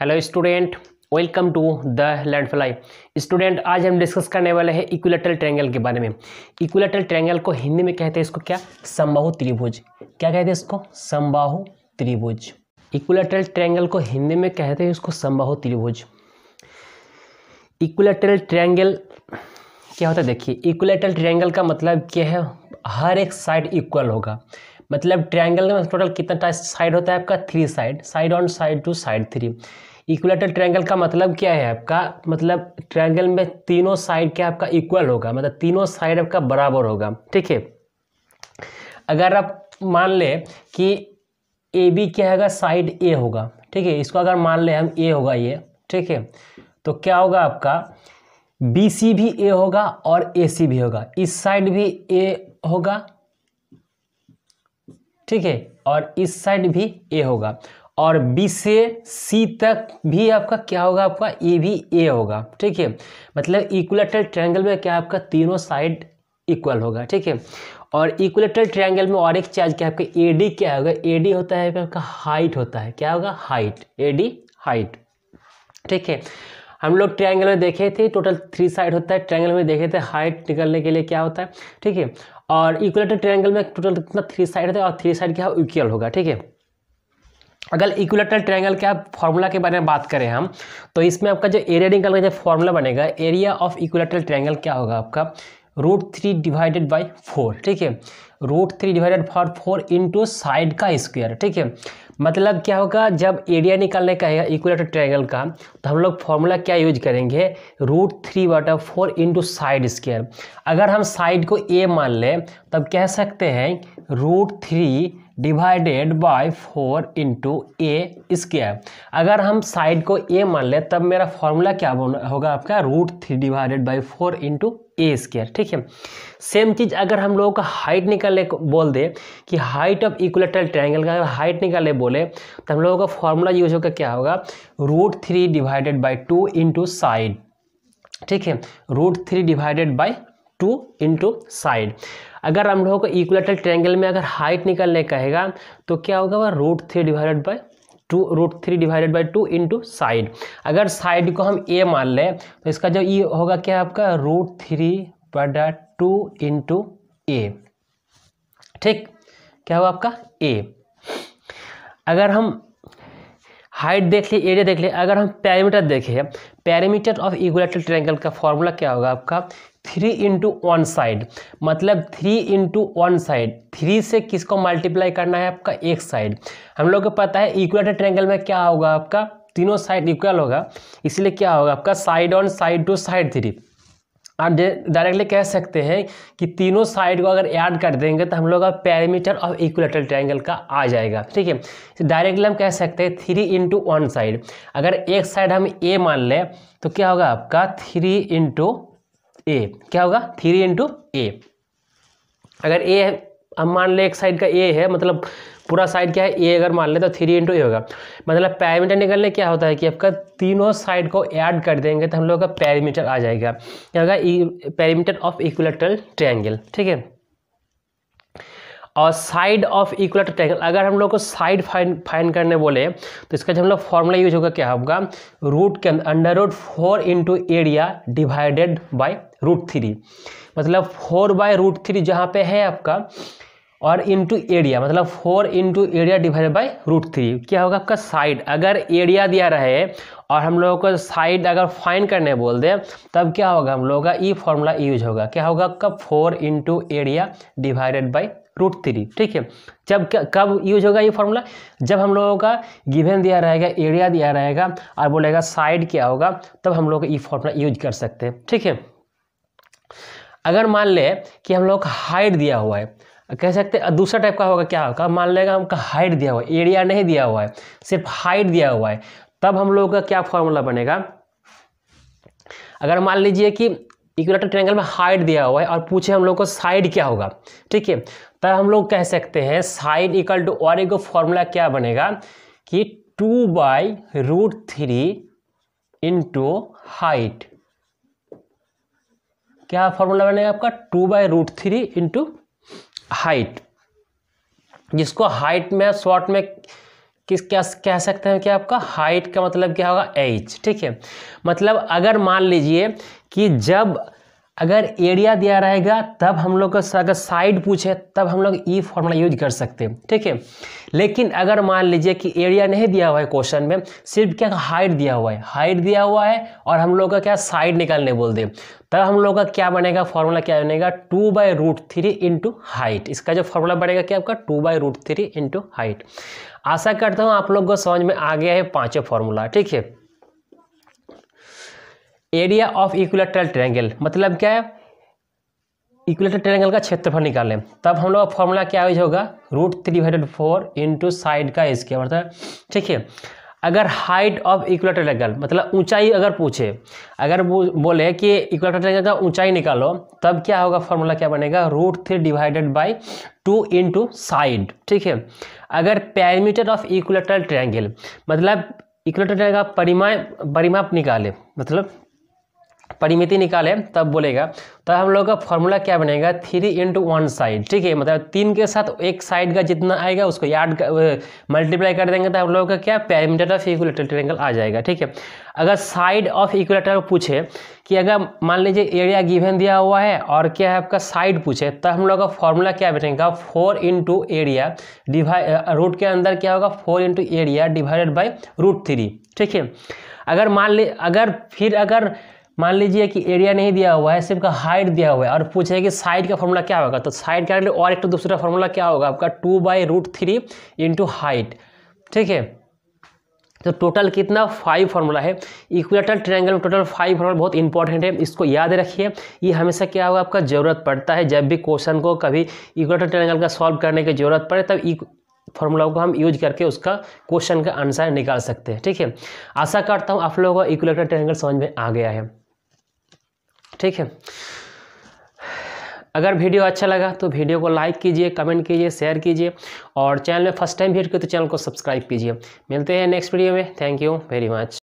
hello student welcome to the land fly student आज हम discuss करने वाले हैं इक्विलेटरल ट्रायंगल के बारे में इक्विलेटरल ट्रायंगल को हिंदी में कहते हैं इसको क्या समबाहु त्रिभुज क्या कहते हैं इसको समबाहु त्रिभुज इक्विलेटरल ट्रायंगल को हिंदी में कहते हैं इसको समबाहु त्रिभुज इक्विलेटरल ट्रायंगल क्या होता है देखिए इक्विलेटरल ट्रायंगल का मतलब क्या है हर एक साइड इक्वल होगा मतलब ट्रायंगल में टोटल कितना साइड होता है आपका three side side one side two side three equilateral triangle का मतलब क्या है आपका मतलब ट्रायंगल में तीनों साइड क्या आपका इक्वल होगा मतलब तीनों साइड आपका बराबर होगा ठीक है अगर आप मान लें कि ए बी क्या होगा साइड ए होगा ठीक है इसको अगर मान लें हम ए होगा ये ठीक है तो क्या होगा आपका बी सी भी ए होगा और ए सी भी होगा इस साइड भी ए होगा ठीक है और इस साइड भी ए होगा और बी से सी तक भी आपका क्या होगा आपका ए भी ए होगा ठीक है मतलब इक्वलेटर ट्रायंगल में क्या आपका तीनों साइड इक्वल होगा ठीक है और इक्वलेटर ट्रायंगल में और एक चार्ज क्या आपका ए डी क्या होगा ए डी होता है आपका हाइट होता है क्या होगा हाइट ए डी हाइट ठीक है हम लोग ट्रायंगल में देखे थे टोटल थ्री साइड होता है ट्रायंगल में देखे थे हाइट निकलने के लिए क्या होता है ठीक है और इक्वलेटर ट्रायंगल में टोटल कितना थ्री साइड होता है और थ्री साइड क्या इक्वल होगा ठीक है अगर इक्वलेटर ट्रायंगल आप फॉर्मूला के बारे में बात करें हम तो इसमें आपका जो एरिया निकल का जो फॉर्मूला बनेगा एरिया ऑफ इक्वलेटर ट्रायंगल क्या होगा आपका root three divided by four ठीक है root three divided for four into side का स्क्वायर ठीक है मतलब क्या होगा जब एरिया निकालने का है इक्वलेटर ट्रायंगल का तो हम लोग फॉर्मूला क्या यूज करेंगे रूट थ्री वाटर फोर इंटू साइड स्केयर अगर हम साइड को ए मान लें तब कह सकते हैं root three divided by four into a square अगर हम साइड को ए मान ले तब मेरा फॉर्मूला क्या होगा आपका root three divided by four into a square ठीक है सेम चीज़ अगर हम लोगों का हाइट निकालने बोल दे कि हाइट ऑफ इक्वलेटरल ट्रायंगल का अगर हाइट निकाले बोले तो हम लोगों का फॉर्मूला यूज होकर क्या होगा root three divided by two into side ठीक है root three divided by two into side अगर हम लोगों को इक्वलेटर ट्रैंगल में अगर हाइट निकलने कहेगा तो क्या होगा वह root three divided by two root three divided by two into side अगर साइड को हम ए मान लें तो इसका जो ई e होगा क्या आपका रूट थ्री बटा टू इंटू ए ठीक क्या हुआ आपका ए अगर हम हाइट देख ली एरिया देख ली अगर हम पैरामीटर देखें पैरामीटर ऑफ इक्वलेटरल ट्रायंगल का फॉर्मूला क्या होगा आपका थ्री इंटू वन साइड मतलब three into one side three से किसको मल्टीप्लाई करना है आपका एक साइड हम लोग को पता है इक्वलेटर ट्रायंगल में क्या होगा आपका तीनों साइड इक्वल होगा इसलिए क्या होगा आपका side one side two side three आप डायरेक्टली कह सकते हैं कि तीनों साइड को अगर ऐड कर देंगे तो हम लोग का पैरामीटर ऑफ इक्वलेटरल ट्रायंगल का आ जाएगा ठीक है डायरेक्टली हम कह सकते हैं थ्री इंटू वन साइड अगर एक साइड हम ए मान लें तो क्या होगा आपका थ्री इंटू ए क्या होगा थ्री इंटू ए अगर ए अब मान लें एक साइड का ए है मतलब पूरा साइड क्या है ए अगर मान ले तो थ्री इंटू ए होगा मतलब पैरामीटर निकलने क्या होता है कि आपका तीनों साइड को ऐड कर देंगे तो हम लोग का पैरामीटर आ जाएगा क्या होगा पैरामीटर ऑफ इक्वलेटरल ट्रायंगल ठीक है और साइड ऑफ इक्वलेटर ट्रायंगल अगर हम लोग को साइड फाइन फाइन करने बोले तो इसका जो हम लोग फॉर्मूला यूज होगा क्या होगा रूट के under root four into area divided by root three मतलब फोर बाय रूट थ्री जहाँ पे है आपका और इंटू एरिया मतलब four into area divided by root three क्या होगा आपका साइड अगर एरिया दिया रहे और हम लोगों को साइड अगर फाइन करने बोल दें तब क्या होगा हम लोगों का ई फॉर्मूला यूज होगा क्या होगा आपका four into area divided by root three ठीक है जब कब यूज होगा ये e फॉर्मूला जब हम लोगों का गिवन दिया रहेगा एरिया दिया रहेगा और बोलेगा साइड क्या होगा तब हम लोग ई फॉर्मूला यूज कर सकते हैं ठीक है अगर मान ले कि हम लोग हाइट दिया हुआ है कह सकते हैं दूसरा टाइप का होगा क्या होगा मान लेगा हमका हाइट दिया हुआ है एरिया नहीं दिया हुआ है सिर्फ हाइट दिया हुआ है तब हम लोगों का क्या फॉर्मूला बनेगा अगर मान लीजिए कि इक्विलेटर ट्रैंगल में हाइट दिया हुआ है और पूछे हम लोग को साइड क्या होगा ठीक है तब हम लोग कह सकते हैं साइड इक्वल टू और एक फॉर्मूला क्या बनेगा कि two by root three into height क्या फॉर्मूला बनेगा आपका two by root three into height जिसको हाइट में शॉर्ट में किस क्या कह सकते हैं कि आपका हाइट का मतलब क्या होगा एच ठीक है मतलब अगर मान लीजिए कि जब अगर एरिया दिया रहेगा तब हम लोग का अगर साइड पूछे तब हम लोग ई फॉर्मूला यूज कर सकते हैं ठीक है लेकिन अगर मान लीजिए कि एरिया नहीं दिया हुआ है क्वेश्चन में सिर्फ क्या हाइट दिया हुआ है हाइट दिया हुआ है और हम लोग का क्या साइड निकालने बोल दें तब हम लोग का क्या बनेगा फॉर्मूला क्या बनेगा two by root three into height इसका जो फॉर्मूला बनेगा क्या आपका two by root three into height आशा करता हूँ आप लोग को समझ में आ गया है पाँचों फॉर्मूला ठीक है एरिया ऑफ इक्वलेटरल ट्रायंगल मतलब क्या है इक्वलेटरल ट्रायंगल का क्षेत्रफल निकालें तब हम लोग का फॉर्मूला क्या यूज होगा root three hundred four into side का स्केयर मतलब ठीक है अगर हाइट ऑफ इक्वलेटर ट्रैंगल मतलब ऊंचाई अगर पूछे अगर बोले कि इक्वलेटर ट्रैंगल का ऊंचाई निकालो तब क्या होगा फॉर्मूला क्या बनेगा root three divided by two into side ठीक है अगर पैरामीटर ऑफ इक्वलेटर ट्रैंगल मतलब इक्वलेटर ट्रैंगल का परिमाण परिमाप निकाले मतलब परिमिति निकाले तब बोलेगा तब तो हम लोग का फॉर्मूला क्या बनेगा थ्री इंटू वन साइड ठीक है मतलब तीन के साथ एक साइड का जितना आएगा उसको याद मल्टीप्लाई कर देंगे तो हम लोग का क्या पैरामीटर ऑफ इक्विलेटरल ट्रेंगल आ जाएगा ठीक है अगर साइड ऑफ इक्विलेटरल पूछे कि अगर मान लीजिए एरिया गिवन दिया हुआ है और क्या है आपका साइड पूछे तब तो हम लोग का फॉर्मूला क्या बनेगा four into area divide root के अंदर क्या होगा four into area divided by root three ठीक है अगर मान ली अगर फिर अगर मान लीजिए कि एरिया नहीं दिया हुआ है सिर्फ का हाइट दिया हुआ है और पूछे कि साइड का फॉर्मूला क्या होगा तो साइड का और एक तो दूसरा फॉर्मूला क्या होगा आपका two by root three into height ठीक है तो टोटल कितना फाइव फार्मूला है इक्वेटर ट्रायंगल में टोटल फाइव फार्मूला बहुत इंपॉर्टेंट है इसको याद रखिए ये हमेशा क्या होगा आपका जरूरत पड़ता है जब भी क्वेश्चन को कभी इक्वेटर ट्रायंगल का सॉल्व करने की जरूरत पड़े तब फॉर्मूला को हम यूज करके उसका क्वेश्चन का आंसर निकाल सकते हैं ठीक है आशा करता हूँ आप लोगों को इक्वेटर ट्रायंगल समझ में आ गया है ठीक है अगर वीडियो अच्छा लगा तो वीडियो को लाइक कीजिए कमेंट कीजिए शेयर कीजिए और चैनल में फर्स्ट टाइम वीडियो तो चैनल को सब्सक्राइब कीजिए मिलते हैं नेक्स्ट वीडियो में थैंक यू वेरी मच